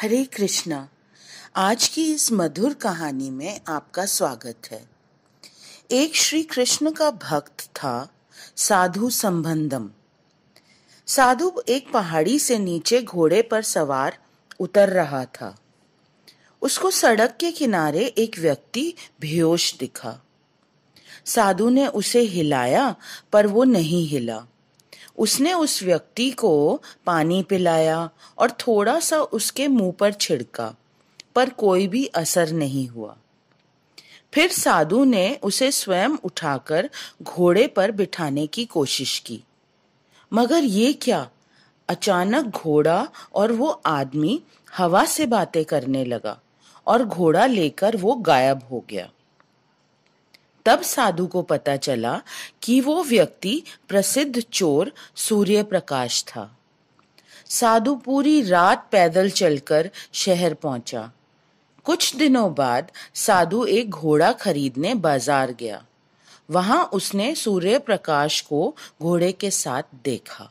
हरे कृष्णा आज की इस मधुर कहानी में आपका स्वागत है एक श्री कृष्ण का भक्त था साधु संबंधम साधु एक पहाड़ी से नीचे घोड़े पर सवार उतर रहा था उसको सड़क के किनारे एक व्यक्ति बेहोश दिखा साधु ने उसे हिलाया पर वो नहीं हिला उसने उस व्यक्ति को पानी पिलाया और थोड़ा सा उसके मुंह पर छिड़का पर कोई भी असर नहीं हुआ फिर साधु ने उसे स्वयं उठाकर घोड़े पर बिठाने की कोशिश की मगर ये क्या अचानक घोड़ा और वो आदमी हवा से बातें करने लगा और घोड़ा लेकर वो गायब हो गया तब साधु को पता चला कि वो व्यक्ति प्रसिद्ध चोर सूर्य प्रकाश था साधु पूरी रात पैदल चलकर शहर पहुंचा कुछ दिनों बाद साधु एक घोड़ा खरीदने बाजार गया वहां उसने सूर्य प्रकाश को घोड़े के साथ देखा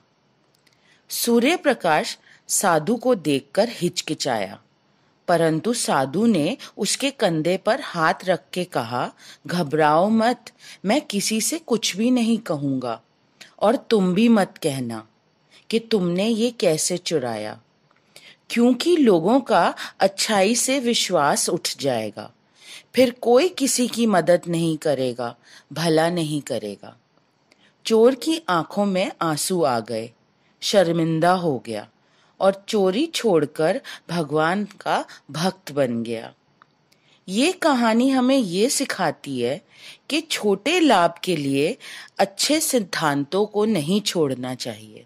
सूर्य प्रकाश साधु को देखकर हिचकिचाया परंतु साधु ने उसके कंधे पर हाथ रख के कहा घबराओ मत मैं किसी से कुछ भी नहीं कहूंगा और तुम भी मत कहना कि तुमने ये कैसे चुराया क्योंकि लोगों का अच्छाई से विश्वास उठ जाएगा फिर कोई किसी की मदद नहीं करेगा भला नहीं करेगा चोर की आंखों में आंसू आ गए शर्मिंदा हो गया और चोरी छोड़कर भगवान का भक्त बन गया ये कहानी हमें ये सिखाती है कि छोटे लाभ के लिए अच्छे सिद्धांतों को नहीं छोड़ना चाहिए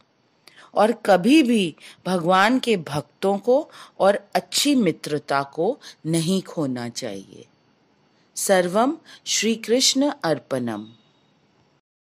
और कभी भी भगवान के भक्तों को और अच्छी मित्रता को नहीं खोना चाहिए सर्वम श्री कृष्ण अर्पणम